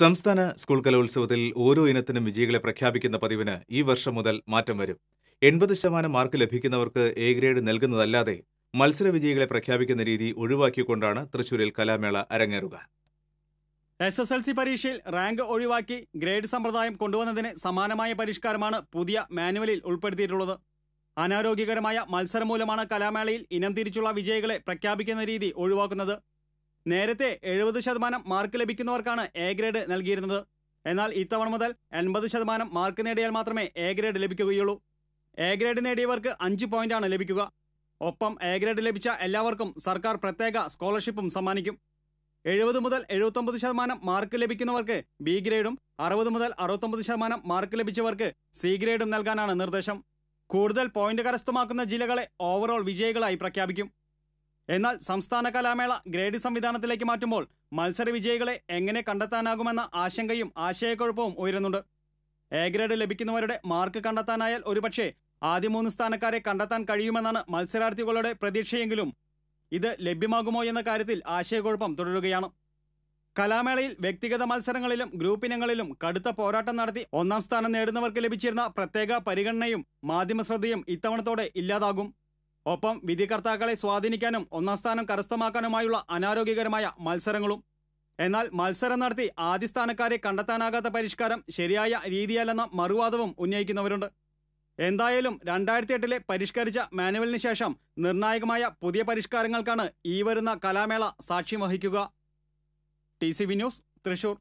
സംസ്ഥാന സ്കൂൾ കലോത്സവത്തിൽ ഓരോ ഇനത്തിനും വിജയികളെ പ്രഖ്യാപിക്കുന്ന പതിവിന് ഈ വർഷം മുതൽ മാറ്റം വരും എൺപത് ശതമാനം മാർക്ക് ലഭിക്കുന്നവർക്ക് എ ഗ്രേഡ് നൽകുന്നതല്ലാതെ മത്സര വിജയികളെ പ്രഖ്യാപിക്കുന്ന രീതി ഒഴിവാക്കിക്കൊണ്ടാണ് തൃശൂരിൽ കലാമേള അരങ്ങേറുക എസ് എസ് എൽ സി പരീക്ഷയിൽ റാങ്ക് ഒഴിവാക്കി ഗ്രേഡ് സമ്പ്രദായം കൊണ്ടുവന്നതിന് സമാനമായ പരിഷ്കാരമാണ് പുതിയ മാനുവലിൽ ഉൾപ്പെടുത്തിയിട്ടുള്ളത് അനാരോഗ്യകരമായ മത്സരം മൂലമാണ് കലാമേളയിൽ ഇനം തിരിച്ചുള്ള വിജയികളെ പ്രഖ്യാപിക്കുന്ന രീതി ഒഴിവാക്കുന്നത് നേരത്തെ എഴുപത് ശതമാനം മാർക്ക് ലഭിക്കുന്നവർക്കാണ് എ ഗ്രേഡ് നൽകിയിരുന്നത് എന്നാൽ ഇത്തവണ മുതൽ എൺപത് ശതമാനം മാർക്ക് നേടിയാൽ മാത്രമേ എ ഗ്രേഡ് ലഭിക്കുകയുള്ളൂ എ ഗ്രേഡ് നേടിയവർക്ക് അഞ്ച് പോയിന്റാണ് ലഭിക്കുക ഒപ്പം എ ഗ്രേഡ് ലഭിച്ച എല്ലാവർക്കും സർക്കാർ പ്രത്യേക സ്കോളർഷിപ്പും സമ്മാനിക്കും എഴുപത് മുതൽ എഴുപത്തൊമ്പത് ശതമാനം മാർക്ക് ലഭിക്കുന്നവർക്ക് ബി ഗ്രേഡും അറുപത് മുതൽ അറുപത്തൊമ്പത് ശതമാനം മാർക്ക് ലഭിച്ചവർക്ക് സി ഗ്രേഡും നൽകാനാണ് നിർദ്ദേശം കൂടുതൽ പോയിന്റ് കരസ്ഥമാക്കുന്ന ജില്ലകളെ ഓവറോൾ വിജയികളായി പ്രഖ്യാപിക്കും എന്നാൽ സംസ്ഥാന കലാമേള ഗ്രേഡ് സംവിധാനത്തിലേക്ക് മാറ്റുമ്പോൾ മത്സര വിജയികളെ എങ്ങനെ കണ്ടെത്താനാകുമെന്ന ആശങ്കയും ആശയക്കുഴപ്പവും ഉയരുന്നുണ്ട് എ ഗ്രേഡ് ലഭിക്കുന്നവരുടെ മാർക്ക് കണ്ടെത്താനായാൽ ഒരുപക്ഷെ ആദ്യ മൂന്ന് സ്ഥാനക്കാരെ കണ്ടെത്താൻ കഴിയുമെന്നാണ് മത്സരാർത്ഥികളുടെ പ്രതീക്ഷയെങ്കിലും ഇത് ലഭ്യമാകുമോ എന്ന കാര്യത്തിൽ ആശയക്കുഴപ്പം തുടരുകയാണ് കലാമേളയിൽ വ്യക്തിഗത മത്സരങ്ങളിലും ഗ്രൂപ്പ് ഇനങ്ങളിലും കടുത്ത പോരാട്ടം നടത്തി ഒന്നാം സ്ഥാനം നേടുന്നവർക്ക് ലഭിച്ചിരുന്ന പ്രത്യേക പരിഗണനയും മാധ്യമശ്രദ്ധയും ഇത്തവണത്തോടെ ഇല്ലാതാകും ഒപ്പം വിധികർത്താക്കളെ സ്വാധീനിക്കാനും ഒന്നാം സ്ഥാനം കരസ്ഥമാക്കാനുമായുള്ള അനാരോഗ്യകരമായ മത്സരങ്ങളും എന്നാൽ മത്സരം നടത്തി ആദ്യ സ്ഥാനക്കാരെ കണ്ടെത്താനാകാത്ത പരിഷ്കാരം ശരിയായ രീതിയല്ലെന്ന മറുവാദവും ഉന്നയിക്കുന്നവരുണ്ട് എന്തായാലും രണ്ടായിരത്തി എട്ടിലെ പരിഷ്കരിച്ച മാനുവലിന് ശേഷം നിർണായകമായ പുതിയ പരിഷ്കാരങ്ങൾക്കാണ് ഈ വരുന്ന കലാമേള സാക്ഷ്യം വഹിക്കുക T C V news Thrissur